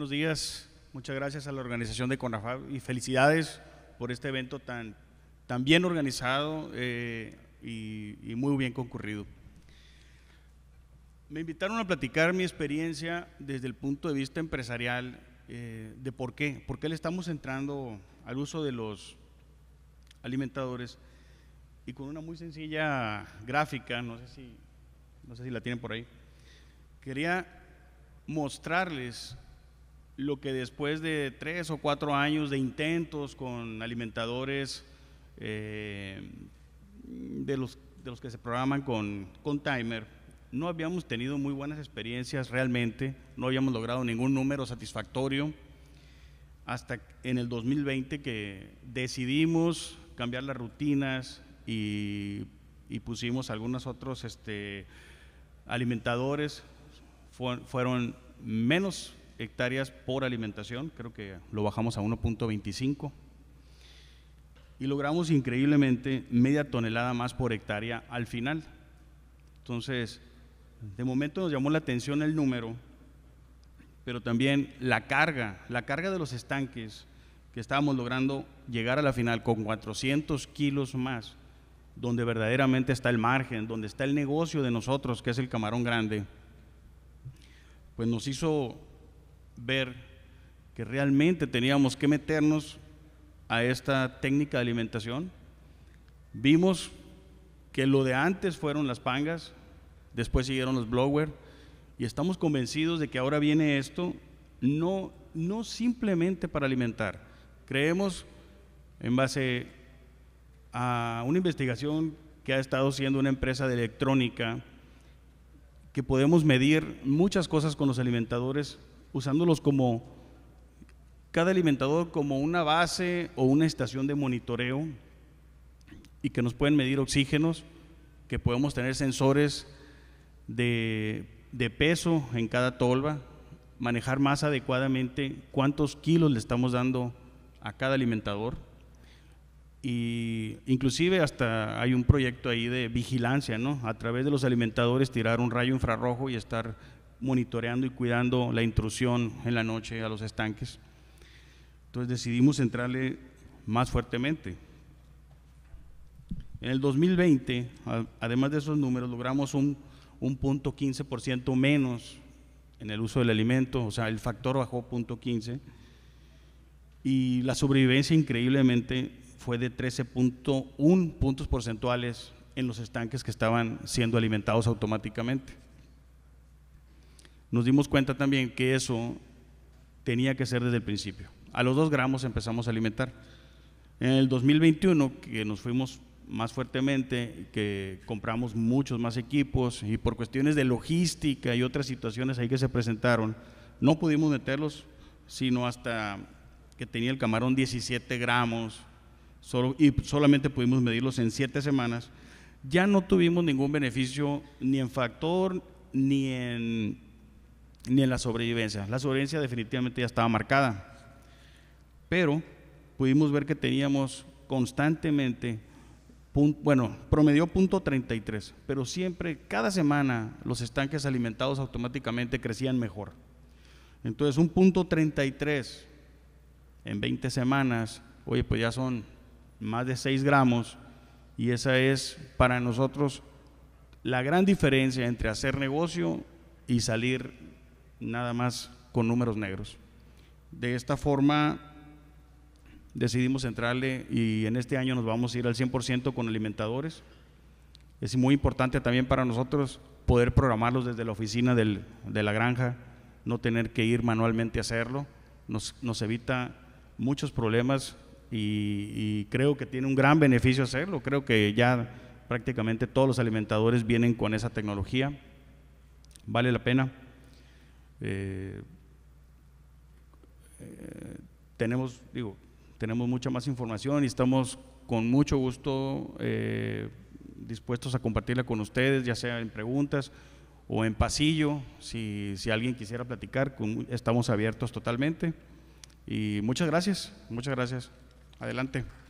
buenos días. Muchas gracias a la organización de CONAFAB y felicidades por este evento tan, tan bien organizado eh, y, muy bien concurrido. Me invitaron a platicar mi experiencia desde el punto de vista empresarial eh, de por qué, por qué le estamos entrando al uso de los alimentadores y con una muy sencilla gráfica, no sé si, no sé si la tienen por ahí. Quería mostrarles lo que después de tres o cuatro años de intentos con alimentadores eh, de, los, que se programan con, con timer, no habíamos tenido muy buenas experiencias realmente, no habíamos logrado ningún número satisfactorio hasta en el 2020 que decidimos cambiar las rutinas y, pusimos algunos otros este, alimentadores, fueron menos hectáreas por alimentación, creo que lo bajamos a 1.25 y logramos increíblemente media tonelada más por hectárea al final. Entonces, de momento nos llamó la atención el número, pero también la carga, la carga de los estanques que estábamos logrando llegar a la final con 400 kilos más, donde verdaderamente está el margen, donde está el negocio de nosotros, que es el camarón grande, pues nos hizo ver que realmente teníamos que meternos a esta técnica de alimentación. Vimos que lo de antes fueron las pangas, después siguieron los blowers, y estamos convencidos de que ahora viene esto no no simplemente para alimentar. Creemos en base a una investigación que ha estado siendo una empresa de electrónica que podemos medir muchas cosas con los alimentadores usándolos como cada alimentador como una base o una estación de monitoreo y que nos pueden medir oxígenos, que podemos tener sensores de, peso en cada tolva, manejar más adecuadamente cuántos kilos le estamos dando a cada alimentador y inclusive hasta hay un proyecto ahí de vigilancia, A través de los alimentadores tirar un rayo infrarrojo y estar monitoreando y cuidando la intrusión en la noche a los estanques. Entonces decidimos centrarle más fuertemente. En el 2020, además de esos números, logramos un, un punto 15% menos en el uso del alimento, o sea, el factor bajó punto 15 y la sobrevivencia increíblemente fue de 13.1 puntos porcentuales en los estanques que estaban siendo alimentados automáticamente nos dimos cuenta también que eso tenía que ser desde el principio. A los dos gramos empezamos a alimentar. En el 2021, que nos fuimos más fuertemente, que compramos muchos más equipos y por cuestiones de logística y otras situaciones ahí que se presentaron, no pudimos meterlos, sino hasta que tenía el camarón 17 gramos solo, y solamente pudimos medirlos en 7 semanas. Ya no tuvimos ningún beneficio ni en factor ni en ni en la sobrevivencia. La sobrevivencia definitivamente ya estaba marcada, pero pudimos ver que teníamos constantemente, bueno, promedió punto 33, pero siempre, cada semana, los estanques alimentados automáticamente crecían mejor. Entonces, un punto 33 en 20 semanas, oye, pues ya son más de 6 gramos, y esa es para nosotros la gran diferencia entre hacer negocio y salir nada más con números negros. De esta forma decidimos entrarle y en este año nos vamos a ir al 100% con alimentadores. Es muy importante también para nosotros poder programarlos desde la oficina de la granja, no tener que ir manualmente a hacerlo. Nos, evita muchos problemas y, creo que tiene un gran beneficio hacerlo. Creo que ya prácticamente todos los alimentadores vienen con esa tecnología. Vale la pena. Eh, tenemos, digo, tenemos mucha más información y estamos con mucho gusto eh, dispuestos a compartirla con ustedes, ya sea en preguntas o en pasillo, si, si alguien quisiera platicar, con, estamos abiertos totalmente. Y muchas gracias, muchas gracias. Adelante.